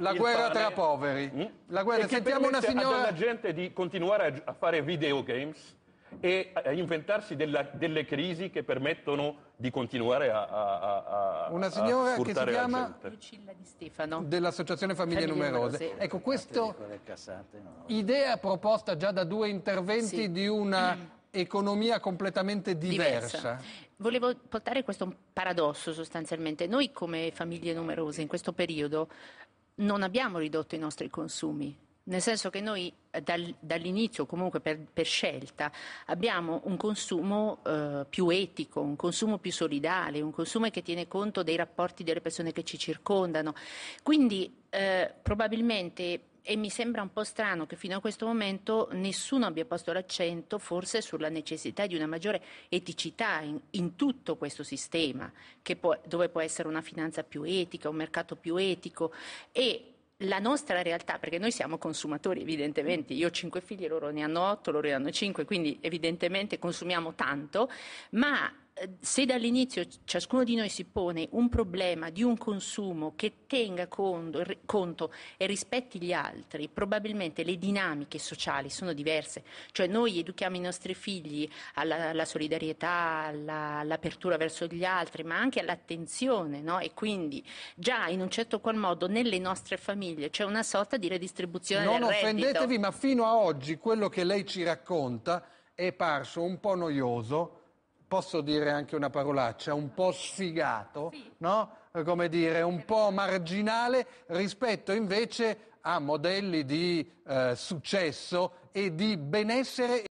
La guerra tra poveri. Mm? La guerra. Sentiamo una signora... alla gente di continuare a, a fare videogames e a inventarsi della, delle crisi che permettono di continuare a, a, a Una signora a che si chiama Lucilla Di Stefano dell'Associazione Famiglie, Famiglie Numerose. Numerose. Ecco, questa idea proposta già da due interventi sì. di una mm. economia completamente diversa. diversa. Volevo portare questo paradosso sostanzialmente. Noi come famiglie numerose in questo periodo non abbiamo ridotto i nostri consumi, nel senso che noi eh, dal, dall'inizio, comunque per, per, scelta, abbiamo un consumo eh, più etico, un consumo più solidale, un consumo che tiene conto dei rapporti delle persone che ci circondano. Quindi eh, probabilmente e mi sembra un po' strano che fino a questo momento nessuno abbia posto l'accento forse sulla necessità di una maggiore eticità in, in tutto questo sistema, può, dove può essere una finanza più etica, un mercato più etico e la nostra realtà, perché noi siamo consumatori evidentemente, io ho cinque figli, loro ne hanno otto, loro ne hanno cinque, quindi evidentemente consumiamo tanto, ma se dall'inizio ciascuno di noi si pone un problema di un consumo che tenga conto, conto, e rispetti gli altri, probabilmente le dinamiche sociali sono diverse. Cioè noi educhiamo i nostri figli alla, alla solidarietà, alla, all'apertura verso gli altri, ma anche all'attenzione, no? E quindi già in un certo qual modo nelle nostre famiglie c'è una sorta di redistribuzione non del reddito. Non offendetevi, ma fino a oggi quello che lei ci racconta è parso un po' noioso posso dire anche una parolaccia, un po' sfigato, sì. no? come dire, un po' marginale rispetto invece a modelli di eh, successo e di benessere.